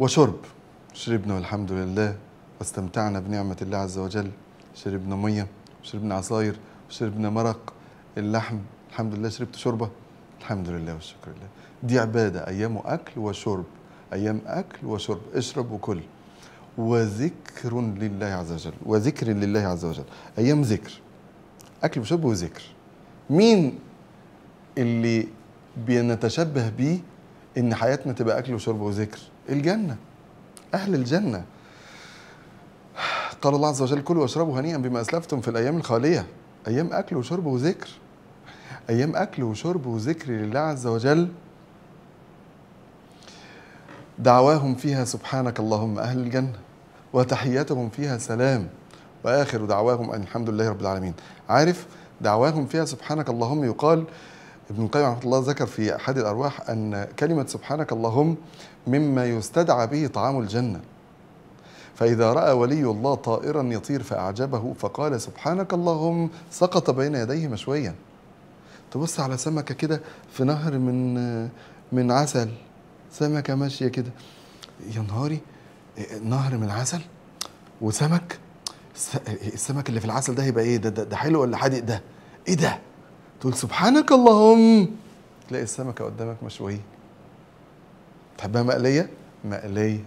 وشرب شربنا والحمد لله واستمتعنا بنعمة الله عز وجل شربنا مية وشربنا عصاير وشربنا مرق اللحم الحمد لله شربت شوربة الحمد لله والشكر لله دي عبادة أيام أكل وشرب أيام أكل وشرب اشرب وكل وذكر لله عز وجل وذكر لله عز وجل أيام ذكر أكل وشرب وذكر مين اللي بنتشبه بيه ان حياتنا تبقى اكل وشرب وذكر الجنه اهل الجنه قال الله عز وجل كلوا واشربوا هنيئا بما اسلفتم في الايام الخاليه ايام اكل وشرب وذكر ايام اكل وشرب وذكر لله عز وجل دعواهم فيها سبحانك اللهم اهل الجنه وتحياتهم فيها سلام واخر دعواهم ان الحمد لله رب العالمين عارف دعواهم فيها سبحانك اللهم يقال ابن القيم رحمه الله ذكر في احد الارواح ان كلمه سبحانك اللهم مما يستدعى به طعام الجنه فإذا رأى ولي الله طائرا يطير فأعجبه فقال سبحانك اللهم سقط بين يديه مشويا تبص على سمكة كده في نهر من من عسل سمكة ماشية كده يا نهاري نهر من عسل وسمك السمك اللي في العسل ده هيبقى ايه ده ده, ده حلو ولا حادق ده ايه ده تقول سبحانك اللهم تلاقي السمكة قدامك مشوية تحبها مقلية؟ مقلية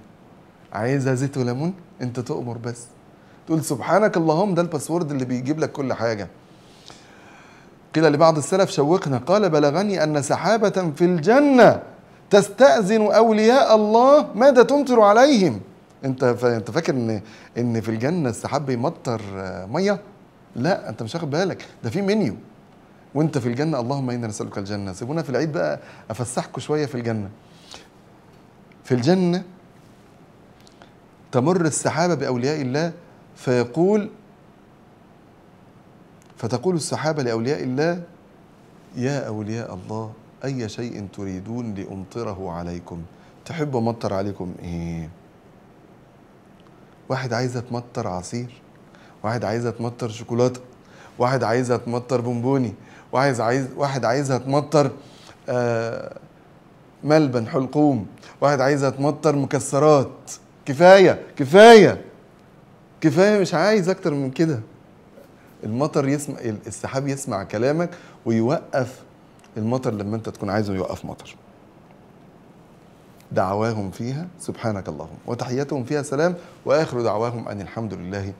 عايزها زيت وليمون؟ أنت تؤمر بس تقول سبحانك اللهم ده الباسورد اللي بيجيب لك كل حاجة قيل لبعض السلف شوقنا قال بلغني أن سحابة في الجنة تستأذن أولياء الله ماذا تمطر عليهم انت انت فاكر ان ان في الجنه السحاب بيمطر ميه لا انت مش واخد بالك ده في منيو وانت في الجنه اللهم انا نسالك الجنه سيبونا في العيد بقى افسحكم شويه في الجنه في الجنه تمر السحابه باولياء الله فيقول فتقول السحابه لاولياء الله يا اولياء الله اي شيء تريدون لامطره عليكم تحب امطر عليكم ايه واحد عايزه تمطر عصير واحد عايزه تمطر شوكولاته واحد عايزها تمطر بونبوني واحد عايز واحد عايزها تمطر آه، ملبن حلقوم واحد عايزها تمطر مكسرات كفايه كفايه كفايه مش عايز اكتر من كده المطر يسمع السحاب يسمع كلامك ويوقف المطر لما انت تكون عايزه يوقف مطر دعواهم فيها سبحانك اللهم وتحياتهم فيها سلام واخر دعواهم ان الحمد لله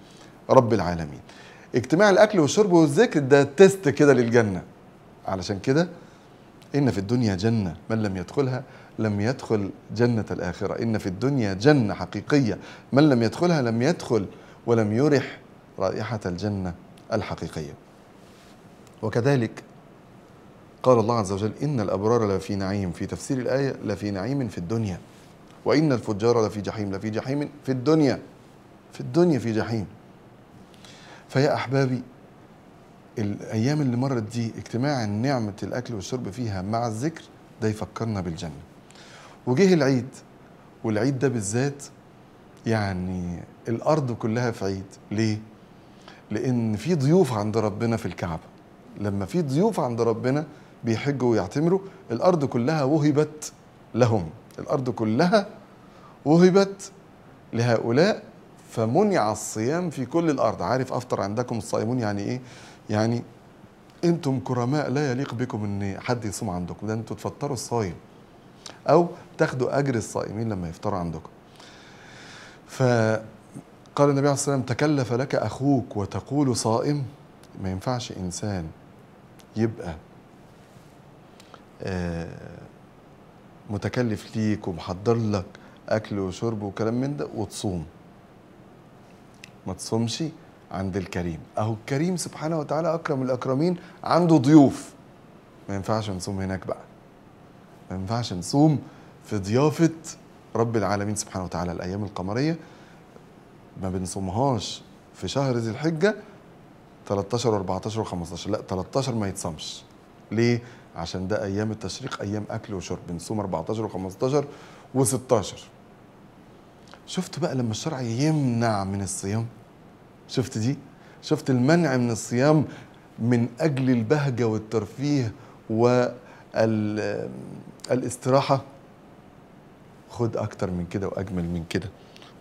رب العالمين اجتماع الأكل والشرب والذكر ده تيست كده للجنة علشان كده إن في الدنيا جنة من لم يدخلها لم يدخل جنة الآخرة إن في الدنيا جنة حقيقية من لم يدخلها لم يدخل ولم يرح رائحة الجنة الحقيقية وكذلك قال الله عز وجل إن الأبرار لفي نعيم في تفسير الآية لفي نعيم في الدنيا وإن الفجار لفي جحيم لفي جحيم في الدنيا في الدنيا في جحيم فيا أحبابي الأيام اللي مرت دي اجتماع نعمة الأكل والشرب فيها مع الذكر ده يفكرنا بالجنة وجه العيد والعيد ده بالذات يعني الأرض كلها في عيد ليه؟ لأن في ضيوف عند ربنا في الكعبة لما في ضيوف عند ربنا بيحجوا ويعتمروا الأرض كلها وهبت لهم الأرض كلها وهبت لهؤلاء فمنع الصيام في كل الارض عارف افطر عندكم الصائمون يعني ايه يعني انتم كرماء لا يليق بكم ان حد يصوم عندكم ده انتم تفطروا الصايم او تاخدوا اجر الصائمين لما يفطروا عندكم فقال النبي عليه الصلاه والسلام تكلف لك اخوك وتقول صائم ما ينفعش انسان يبقى آه، متكلف ليك ومحضر لك اكل وشرب وكلام من ده وتصوم ما تصومش عند الكريم اهو الكريم سبحانه وتعالى اكرم الاكرمين عنده ضيوف ما ينفعش نصوم هناك بقى ما ينفعش نصوم في ضيافه رب العالمين سبحانه وتعالى الايام القمريه ما بنصومهاش في شهر ذي الحجه 13 و14 و15 لا 13 ما يتصمش ليه عشان ده ايام التشريق ايام اكل وشرب بنصوم 14 و15 و16 شفت بقى لما الشرع يمنع من الصيام شفت دي شفت المنع من الصيام من اجل البهجه والترفيه والاستراحه خد اكتر من كده واجمل من كده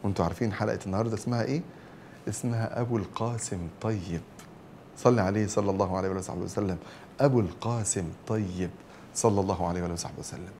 وانتوا عارفين حلقه النهارده اسمها ايه اسمها ابو القاسم طيب صلي عليه صلى الله عليه وسلم ابو القاسم طيب صلى الله عليه وسلم